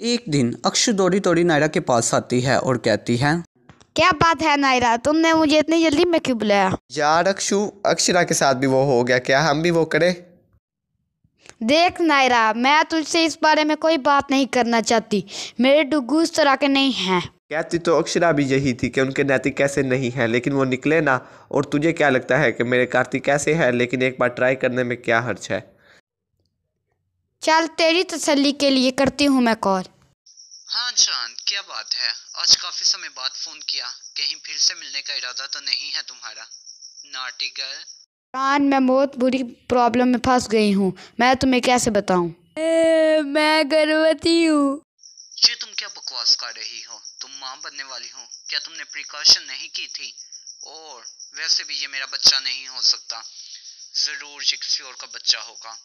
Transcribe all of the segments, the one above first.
एक दिन अक्षु दौड़ी दौड़ी नायरा के पास आती है और कहती है क्या बात है नायरा तुमने मुझे इतनी जल्दी में क्यों बुलाया यार अक्षु अक्षरा के साथ भी वो हो गया क्या हम भी वो करें देख नायरा मैं तुझसे इस बारे में कोई बात नहीं करना चाहती मेरे डुगू उस तरह के नहीं हैं कहती तो अक्षरा भी यही थी कि उनके नैतिक कैसे नहीं हैं लेकिन वो निकले ना और तुझे क्या लगता है कि मेरे कार्तिक कैसे हैं लेकिन एक बार ट्राई करने में क्या हर्च है चल तेरी तसल्ली के लिए करती हूँ मैं कॉल हाँ चांद क्या बात है आज काफी समय बाद फोन किया कहीं फिर से मिलने का इरादा तो नहीं है तुम्हारा नाटी गर्ल चांद मैं बहुत बुरी प्रॉब्लम में फंस गई हूँ मैं तुम्हें कैसे बताऊँ मैं गर्भवती हूँ ये तुम क्या बकवास कर रही हो तुम माँ बनने वाली हो क्या तुमने प्रिकॉशन नहीं की थी और वैसे भी ये मेरा बच्चा नहीं हो सकता जरूर ये किसी और का बच्चा होगा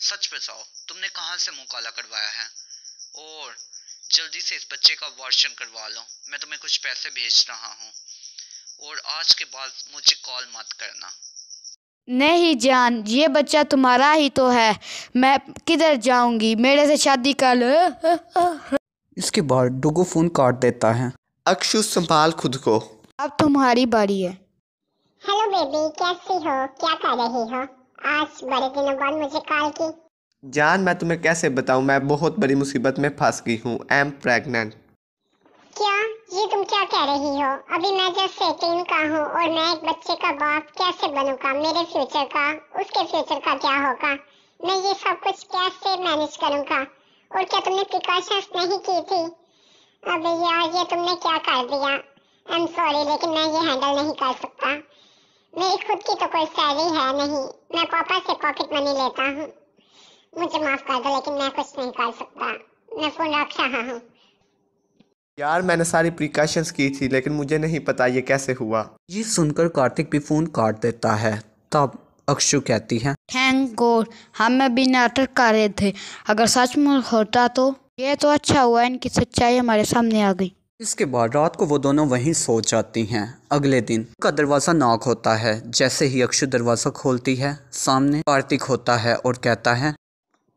सच बचाओ तुमने कहाँ से मुंह काला करवाया है और जल्दी से इस बच्चे का वॉशन करवा लो मैं तुम्हें कुछ पैसे भेज रहा हूँ और आज के बाद मुझे कॉल मत करना नहीं जान ये बच्चा तुम्हारा ही तो है मैं किधर जाऊंगी मेरे से शादी कर लो इसके बाद डुगो फोन काट देता है अक्षु संभाल खुद को अब तुम्हारी बारी है हेलो बेबी कैसी हो क्या कर रही हो आज बड़े दिनों बाद मुझे कॉल की जान मैं तुम्हें कैसे बताऊं मैं बहुत बड़ी मुसीबत में फंस गई हूं आई एम प्रेग्नेंट क्या ये तुम क्या कह रही हो अभी मैं जस्ट सेटिंग का हूं और मैं एक बच्चे का बाप कैसे बनूंगा मेरे फ्यूचर का उसके फ्यूचर का क्या होगा मैं ये सब कुछ कैसे मैनेज करूंगा और क्या तुमने प्रिकॉशंस नहीं की थी अबे यार ये तुमने क्या कर दिया आई एम सॉरी लेकिन मैं ये हैंडल नहीं कर सकता मेरी खुद की तो कोई सैलरी है नहीं मैं पापा से पॉकेट मनी लेता हूँ मुझे माफ कर दो लेकिन मैं कुछ नहीं कर सकता मैं फोन रख रहा हूँ यार मैंने सारी प्रिकॉशंस की थी लेकिन मुझे नहीं पता ये कैसे हुआ ये सुनकर कार्तिक भी फोन काट देता है तब अक्षु कहती है थैंक गॉड हम अभी नाटक कर रहे थे अगर सच में होता तो ये तो अच्छा हुआ इनकी सच्चाई हमारे सामने आ गई इसके बाद रात को वो दोनों वहीं सो जाती हैं अगले दिन का दरवाज़ा नॉक होता है जैसे ही अक्षु दरवाज़ा खोलती है सामने कार्तिक होता है और कहता है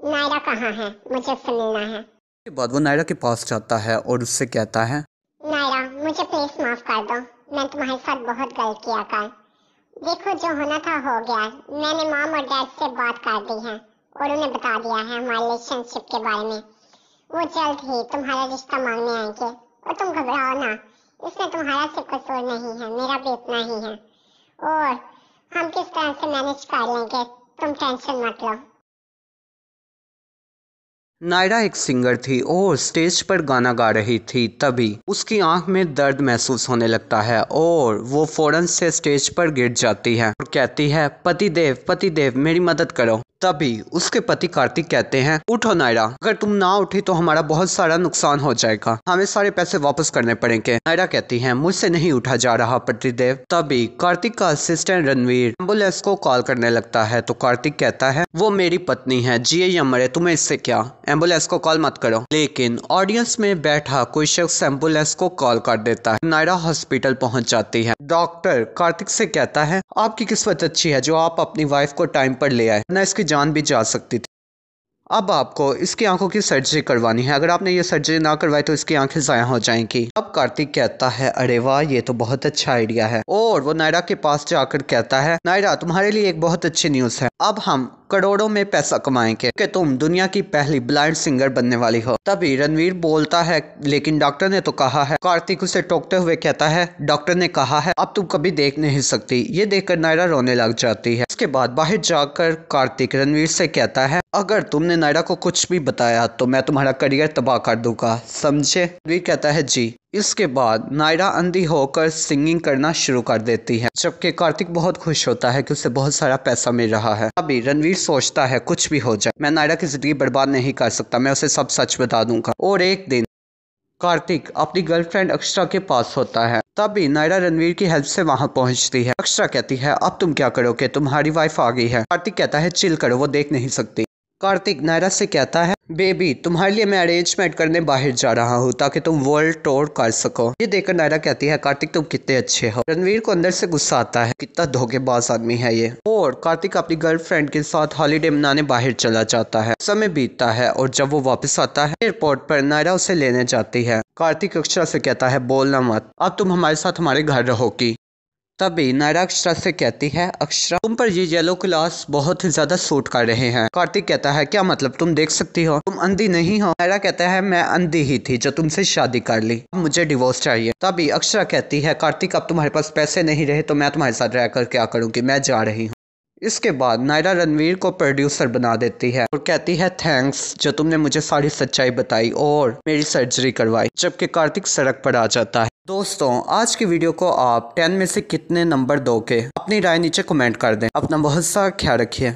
नायरा कहाँ है मुझे उससे मिलना है इसके बाद वो नायरा के पास जाता है और उससे कहता है नायरा मुझे प्लीज माफ कर दो मैं तुम्हारे साथ बहुत गलत किया था देखो जो होना था हो गया मैंने माम और डैड से बात कर दी है और उन्हें बता दिया है हमारे रिलेशनशिप के बारे में वो जल्द ही तुम्हारा रिश्ता मांगने आएंगे और तुम घबराओ ना इसमें तुम्हारा से कसूर नहीं है मेरा भी इतना ही है और हम किस तरह से मैनेज कर लेंगे तुम टेंशन मत लो नायरा एक सिंगर थी और स्टेज पर गाना गा रही थी तभी उसकी आंख में दर्द महसूस होने लगता है और वो फौरन से स्टेज पर गिर जाती है और कहती है पति देव पति देव मेरी मदद करो तभी उसके पति कार्तिक कहते हैं उठो नायरा अगर तुम ना उठी तो हमारा बहुत सारा नुकसान हो जाएगा हमें सारे पैसे वापस करने पड़ेंगे नायरा कहती है मुझसे नहीं उठा जा रहा पटरीदेव तभी कार्तिक का असिस्टेंट रणवीर एम्बुलेंस को कॉल करने लगता है तो कार्तिक कहता है वो मेरी पत्नी है जिए या मरे तुम्हें इससे क्या एम्बुलेंस को कॉल मत करो लेकिन ऑडियंस में बैठा कोई शख्स एम्बुलेंस को कॉल कर देता है नायरा हॉस्पिटल पहुँच जाती है डॉक्टर कार्तिक से कहता है आपकी किस्मत अच्छी है जो आप अपनी वाइफ को टाइम पर ले आए ना इसकी जान भी जा सकती थी अब आपको इसकी आंखों की सर्जरी करवानी है अगर आपने ये सर्जरी ना करवाई तो इसकी आंखें ज़ाया हो जाएंगी अब कार्तिक कहता है अरे वाह ये तो बहुत अच्छा आइडिया है और वो नायरा के पास जाकर कहता है नायरा तुम्हारे लिए एक बहुत अच्छी न्यूज़ है अब हम करोड़ों में पैसा कमाएंगे कि तुम दुनिया की पहली ब्लाइंड सिंगर बनने वाली हो तभी रणवीर बोलता है लेकिन डॉक्टर ने तो कहा है कार्तिक उसे टोकते हुए कहता है डॉक्टर ने कहा है अब तुम कभी देख नहीं सकती ये देखकर नायरा रोने लग जाती है उसके बाद बाहर जाकर कार्तिक रणवीर से कहता है अगर तुमने नायरा को कुछ भी बताया तो मैं तुम्हारा करियर तबाह कर दूंगा समझे रणवीर कहता है जी इसके बाद नायरा अंधी होकर सिंगिंग करना शुरू कर देती है जबकि कार्तिक बहुत खुश होता है कि उसे बहुत सारा पैसा मिल रहा है अभी रणवीर सोचता है कुछ भी हो जाए मैं नायरा की जिंदगी बर्बाद नहीं कर सकता मैं उसे सब सच बता दूंगा और एक दिन कार्तिक अपनी गर्लफ्रेंड अक्षरा के पास होता है तभी नायरा रणवीर की हेल्प से वहां पहुंचती है अक्षरा कहती है अब तुम क्या करोगे तुम्हारी वाइफ आ गई है कार्तिक कहता है चिल करो वो देख नहीं सकती कार्तिक नायरा से कहता है बेबी तुम्हारे लिए मैं अरेंजमेंट करने बाहर जा रहा हूँ ताकि तुम वर्ल्ड टूर कर सको ये देखकर नायरा कहती है कार्तिक तुम कितने अच्छे हो रणवीर को अंदर से गुस्सा आता है कितना धोखेबाज आदमी है ये और कार्तिक अपनी गर्लफ्रेंड के साथ हॉलीडे मनाने बाहर चला जाता है समय बीतता है और जब वो वापस आता है एयरपोर्ट पर नायरा उसे लेने जाती है कार्तिक अक्षरा से कहता है बोलना मत अब तुम हमारे साथ हमारे घर रहोगी तभी नायरा अक्षरा से कहती है अक्षरा तुम पर ये येलो क्लास बहुत ही ज्यादा सूट कर रहे हैं कार्तिक कहता है क्या मतलब तुम देख सकती हो तुम अंधी नहीं हो नायरा कहता है मैं अंधी ही थी जो तुमसे शादी कर ली अब मुझे डिवोर्स चाहिए तभी अक्षरा कहती है कार्तिक अब तुम्हारे पास पैसे नहीं रहे तो मैं तुम्हारे साथ रहकर क्या करूंगी मैं जा रही हूँ इसके बाद नायरा रणवीर को प्रोड्यूसर बना देती है और कहती है थैंक्स जो तुमने मुझे सारी सच्चाई बताई और मेरी सर्जरी करवाई जबकि कार्तिक सड़क पर आ जाता है दोस्तों आज की वीडियो को आप 10 में से कितने नंबर दोगे अपनी राय नीचे कमेंट कर दें अपना बहुत सारा ख्याल रखिए